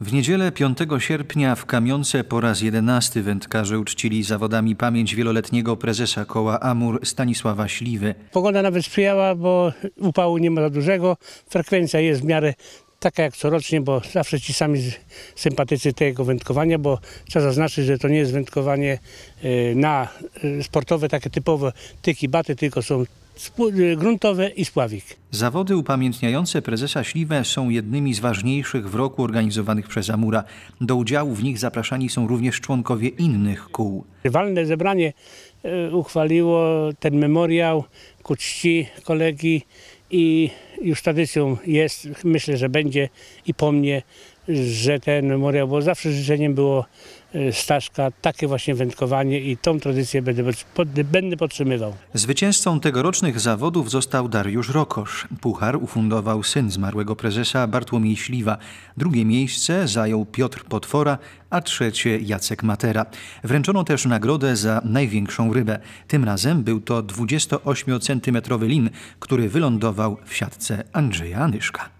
W niedzielę 5 sierpnia w Kamionce po raz jedenasty wędkarze uczcili zawodami pamięć wieloletniego prezesa koła Amur Stanisława Śliwy. Pogoda nawet sprzyjała, bo upału nie ma za dużego, frekwencja jest w miarę taka jak corocznie, bo zawsze ci sami sympatycy tego wędkowania, bo trzeba zaznaczyć, że to nie jest wędkowanie y, na y, sportowe, takie typowe tyki, baty, tylko są gruntowe i spławik. Zawody upamiętniające prezesa Śliwę są jednymi z ważniejszych w roku organizowanych przez Amura. Do udziału w nich zapraszani są również członkowie innych kół. Walne zebranie e, uchwaliło ten memoriał ku czci kolegi i już tradycją jest, myślę, że będzie i po mnie że ten memoriał, bo zawsze życzeniem było e, Staszka takie właśnie wędkowanie i tą tradycję będę, będę podtrzymywał. Zwycięzcą tegorocznych zawodów został Dariusz Rokosz. Puchar ufundował syn zmarłego prezesa Bartłomiej Śliwa. Drugie miejsce zajął Piotr Potwora, a trzecie Jacek Matera. Wręczono też nagrodę za największą rybę. Tym razem był to 28-centymetrowy lin, który wylądował w siatce Andrzeja Anyszka.